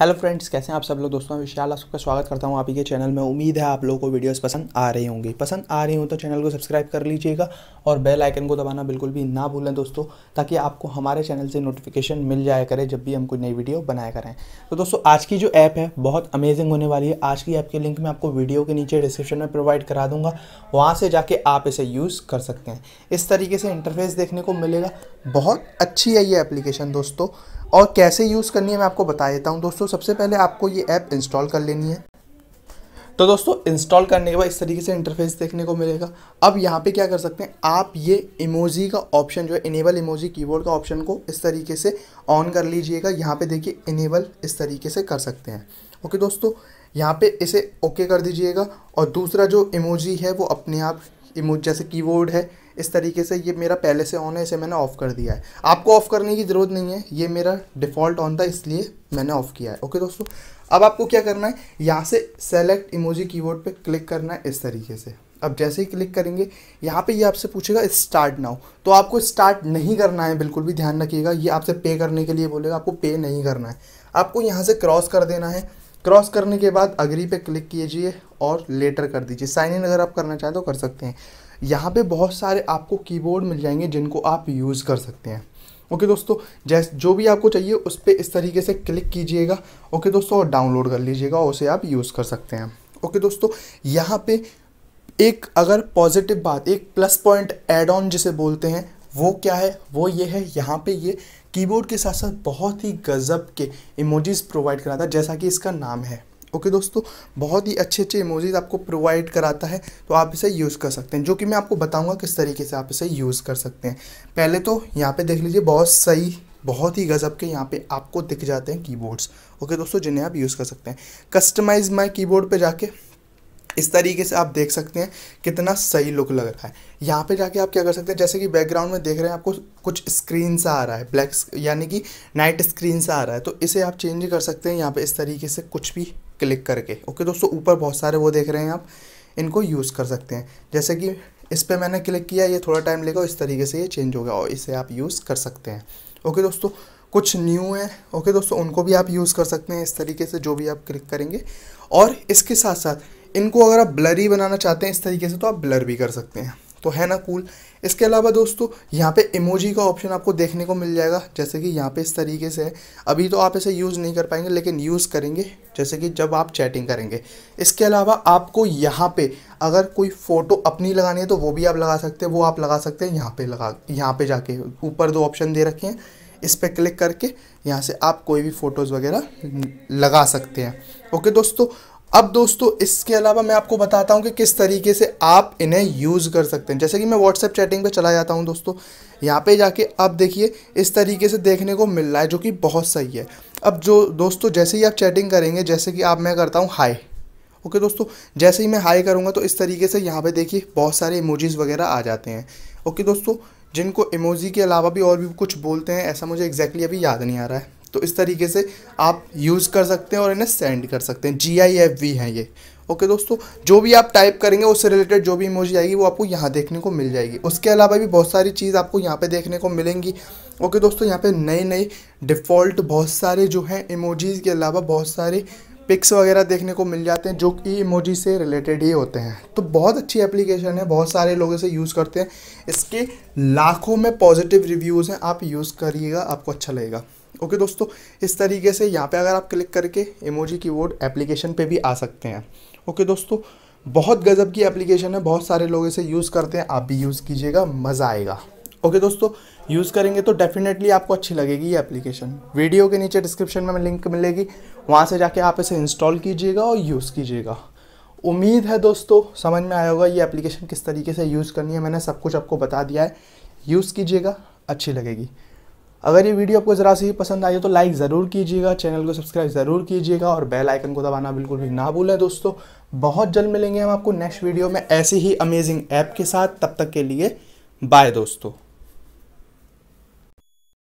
hello friends कैसे हैं आप सब लोग दोस्तों विशाल आप सबका स्वागत करता हूं आप ही के चैनल में उम्मीद है आप लोगों को वीडियोस पसंद आ रही होंगी पसंद आ रही हो तो चैनल को सब्सक्राइब कर लीजिएगा और बेल आइकन को दबाना बिल्कुल भी ना भूलें दोस्तों ताकि आपको हमारे चैनल से नोटिफिकेशन मिल जाया करे जब भी हम कोई नई वीडियो बनाया करें तो दोस्तों आज की जो ऐप है बहुत अमेजिंग होने वाली है आज की ऐप के लिंक मैं आपको वीडियो के नीचे डिस्क्रिप्शन में प्रोवाइड करा दूँगा वहाँ से जाके आप इसे यूज़ कर सकते हैं इस तरीके से इंटरफेस देखने को मिलेगा बहुत अच्छी है ये एप्लीकेशन दोस्तों और कैसे यूज़ करनी है मैं आपको बता देता हूँ दोस्तों दोस्तों सबसे पहले आपको ये ऐप इंस्टॉल कर लेनी है तो दोस्तों इंस्टॉल करने के बाद इस तरीके से इंटरफेस देखने को मिलेगा अब यहाँ पे क्या कर सकते हैं आप ये इमोजी का ऑप्शन जो है इनेबल इमोजी कीबोर्ड का ऑप्शन को इस तरीके से ऑन कर लीजिएगा यहाँ पे देखिए इनेबल इस तरीके से कर सकते हैं ओके दोस्तों यहाँ पे इसे ओके कर दीजिएगा और दूसरा जो इमोजी है वो अपने आप इमोज जैसे कीबोर्ड है इस तरीके से ये मेरा पहले से ऑन है इसे मैंने ऑफ़ कर दिया है आपको ऑफ़ करने की ज़रूरत नहीं है ये मेरा डिफ़ॉल्ट ऑन था इसलिए मैंने ऑफ़ किया है ओके दोस्तों अब आपको क्या करना है यहाँ से सेलेक्ट इमोजी कीबोर्ड पे क्लिक करना है इस तरीके से अब जैसे ही क्लिक करेंगे यहाँ पे ये यह आपसे पूछेगा स्टार्ट नाउ तो आपको स्टार्ट नहीं करना है बिल्कुल भी ध्यान रखिएगा ये आपसे पे करने के लिए बोलेगा आपको पे नहीं करना है आपको यहाँ से क्रॉस कर देना है क्रॉस करने के बाद अग्री पे क्लिक कीजिए और लेटर कर दीजिए साइन इन अगर आप करना चाहें तो कर सकते हैं यहाँ पे बहुत सारे आपको कीबोर्ड मिल जाएंगे जिनको आप यूज़ कर सकते हैं ओके दोस्तों जैस जो भी आपको चाहिए उस पर इस तरीके से क्लिक कीजिएगा ओके दोस्तों और डाउनलोड कर लीजिएगा और उसे आप यूज़ कर सकते हैं ओके दोस्तों यहाँ पे एक अगर पॉजिटिव बात एक प्लस पॉइंट एड ऑन जिसे बोलते हैं वो क्या है वो ये है यहाँ पे ये कीबोर्ड के साथ साथ बहुत ही गज़ब के इमोजीज़ प्रोवाइड कराता है जैसा कि इसका नाम है ओके दोस्तों बहुत ही अच्छे अच्छे इमोजीज आपको प्रोवाइड कराता है तो आप इसे यूज़ कर सकते हैं जो कि मैं आपको बताऊँगा किस तरीके से आप इसे यूज़ कर सकते हैं पहले तो यहाँ पर देख लीजिए बहुत सही बहुत ही गज़ब के यहाँ पे आपको दिख जाते हैं कीबोर्ड्स ओके दोस्तों जिन्हें आप यूज़ कर सकते हैं कस्टमाइज माई कीबोर्ड पे जाके इस तरीके से आप देख सकते हैं कितना सही लुक लग रहा है यहाँ पे जाके आप क्या कर सकते हैं जैसे कि बैकग्राउंड में देख रहे हैं आपको कुछ स्क्रीन सा आ रहा है ब्लैक यानी कि नाइट स्क्रीन सा आ रहा है तो इसे आप चेंज कर सकते हैं यहाँ पे इस तरीके से कुछ भी क्लिक करके ओके दोस्तों ऊपर बहुत सारे वो देख रहे हैं आप इनको यूज़ कर सकते हैं जैसे कि इस पर मैंने क्लिक किया ये थोड़ा टाइम लेगा इस तरीके से ये चेंज होगा और इसे आप यूज़ कर सकते हैं ओके दोस्तों कुछ न्यू है ओके दोस्तों उनको भी आप यूज़ कर सकते हैं इस तरीके से जो भी आप क्लिक करेंगे और इसके साथ साथ इनको अगर आप ब्लरी बनाना चाहते हैं इस तरीके से तो आप ब्लर भी कर सकते हैं तो है ना कूल इसके अलावा दोस्तों यहाँ पे इमोजी का ऑप्शन आपको देखने को मिल जाएगा जैसे कि यहाँ पे इस तरीके से है अभी तो आप इसे यूज़ नहीं कर पाएंगे लेकिन यूज़ करेंगे जैसे कि जब आप चैटिंग करेंगे इसके अलावा आपको यहाँ पे अगर कोई फ़ोटो अपनी लगानी है तो वो भी आप लगा सकते हैं वो आप लगा सकते हैं यहाँ पर लगा यहाँ पे जाके ऊपर दो ऑप्शन दे रखे हैं इस पर क्लिक करके यहाँ से आप कोई भी फ़ोटोज़ वगैरह लगा सकते हैं ओके दोस्तों अब दोस्तों इसके अलावा मैं आपको बताता हूँ कि किस तरीके से आप इन्हें यूज़ कर सकते हैं जैसे कि मैं व्हाट्सएप चैटिंग पे चला जाता हूँ दोस्तों यहाँ पे जाके अब देखिए इस तरीके से देखने को मिल रहा है जो कि बहुत सही है अब जो दोस्तों जैसे ही आप चैटिंग करेंगे जैसे कि आप मैं करता हूँ हाई ओके दोस्तों जैसे ही मैं हाई करूँगा तो इस तरीके से यहाँ पर देखिए बहुत सारे इमोजीज़ वगैरह आ जाते हैं ओके दोस्तों जिनको इमोजी के अलावा भी और भी कुछ बोलते हैं ऐसा मुझे एग्जैक्टली अभी याद नहीं आ रहा है तो इस तरीके से आप यूज़ कर सकते हैं और इन्हें सेंड कर सकते हैं जी आई एफ वी हैं ये ओके दोस्तों जो भी आप टाइप करेंगे उससे रिलेटेड जो भी इमोजी आएगी वो आपको यहाँ देखने को मिल जाएगी उसके अलावा भी बहुत सारी चीज़ आपको यहाँ पे देखने को मिलेंगी ओके दोस्तों यहाँ पे नए नए डिफ़ॉल्ट बहुत सारे जो हैं इमोजीज़ के अलावा बहुत सारे पिक्स वगैरह देखने को मिल जाते हैं जो कि इमोजी से रिलेटेड ही होते हैं तो बहुत अच्छी एप्लीकेशन है बहुत सारे लोग इसे यूज़ करते हैं इसके लाखों में पॉजिटिव रिव्यूज़ हैं आप यूज़ करिएगा आपको अच्छा लगेगा ओके दोस्तों इस तरीके से यहाँ पे अगर आप क्लिक करके इमोजी कीबोर्ड एप्लीकेशन पे भी आ सकते हैं ओके दोस्तों बहुत गज़ब की एप्लीकेशन है बहुत सारे लोग इसे यूज़ करते हैं आप भी यूज़ कीजिएगा मज़ा आएगा ओके दोस्तों यूज़ करेंगे तो डेफिनेटली आपको अच्छी लगेगी ये एप्लीकेशन वीडियो के नीचे डिस्क्रिप्शन में लिंक मिलेगी वहाँ से जाके आप इसे इंस्टॉल कीजिएगा और यूज़ कीजिएगा उम्मीद है दोस्तों समझ में आया होगा ये एप्लीकेशन किस तरीके से यूज़ करनी है मैंने सब कुछ आपको बता दिया है यूज़ कीजिएगा अच्छी लगेगी अगर ये वीडियो आपको ज़रा सी पसंद आई हो तो लाइक ज़रूर कीजिएगा चैनल को सब्सक्राइब ज़रूर कीजिएगा और बेल आइकन को दबाना बिल्कुल भी ना भूलें दोस्तों बहुत जल्द मिलेंगे हम आपको नेक्स्ट वीडियो में ऐसी ही अमेजिंग ऐप के साथ तब तक के लिए बाय दोस्तों